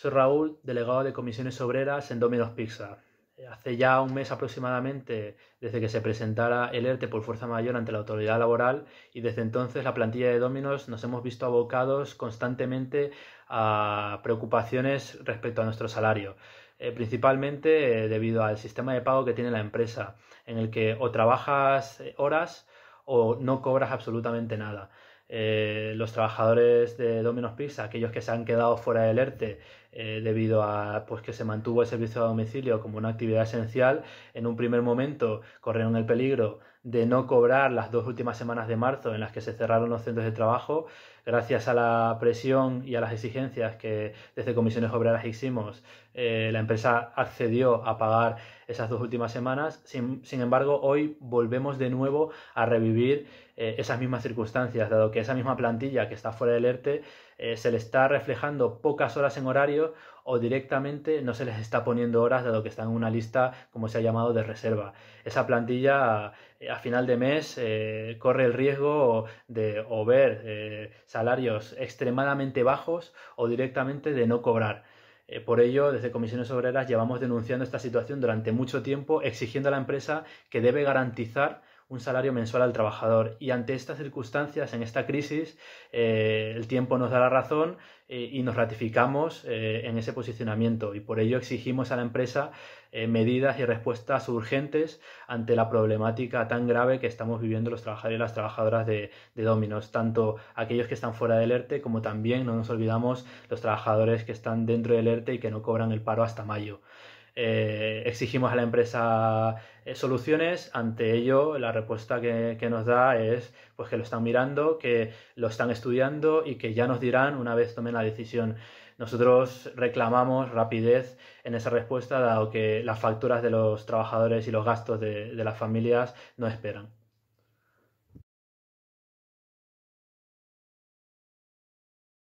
Soy Raúl, delegado de comisiones obreras en Domino's Pizza. Eh, hace ya un mes aproximadamente desde que se presentara el ERTE por fuerza mayor ante la autoridad laboral y desde entonces la plantilla de Dominos nos hemos visto abocados constantemente a preocupaciones respecto a nuestro salario, eh, principalmente eh, debido al sistema de pago que tiene la empresa, en el que o trabajas horas o no cobras absolutamente nada. los trabajadores de Domino's Pizza, aquellos que se han quedado fuera del ERTE, eh, debido a pues, que se mantuvo el servicio a domicilio como una actividad esencial, en un primer momento corrieron el peligro de no cobrar las dos últimas semanas de marzo en las que se cerraron los centros de trabajo, gracias a la presión y a las exigencias que desde comisiones obreras hicimos, eh, la empresa accedió a pagar esas dos últimas semanas. Sin, embargo, hoy volvemos de nuevo a revivir eh, esas mismas circunstancias, dado que esa misma plantilla que está fuera del ERTE se le está reflejando pocas horas en horario o directamente no se les está poniendo horas dado que están en una lista, como se ha llamado, de reserva. Esa plantilla eh, a, final de mes eh, corre el riesgo de o ver eh, salarios extremadamente bajos o directamente de no cobrar. por ello, desde Comisiones Obreras llevamos denunciando esta situación durante mucho tiempo, exigiendo a la empresa que debe garantizar un salario mensual al trabajador. Y ante estas circunstancias, en esta crisis, eh, el tiempo nos da la razón eh, y nos ratificamos eh, en ese posicionamiento. Y por ello exigimos a la empresa medidas y respuestas urgentes ante la problemática tan grave que estamos viviendo los trabajadores y las trabajadoras de, de Dominos, tanto aquellos que están fuera del ERTE como también, no nos olvidamos, los trabajadores que están dentro del ERTE y que no cobran el paro hasta mayo. Eh, exigimos a la empresa eh, soluciones, ante ello la respuesta que, nos da es pues que lo están mirando, que lo están estudiando y que ya nos dirán una vez tomen la decisión. Nosotros reclamamos rapidez en esa respuesta, dado que las facturas de los trabajadores y los gastos de las familias no esperan.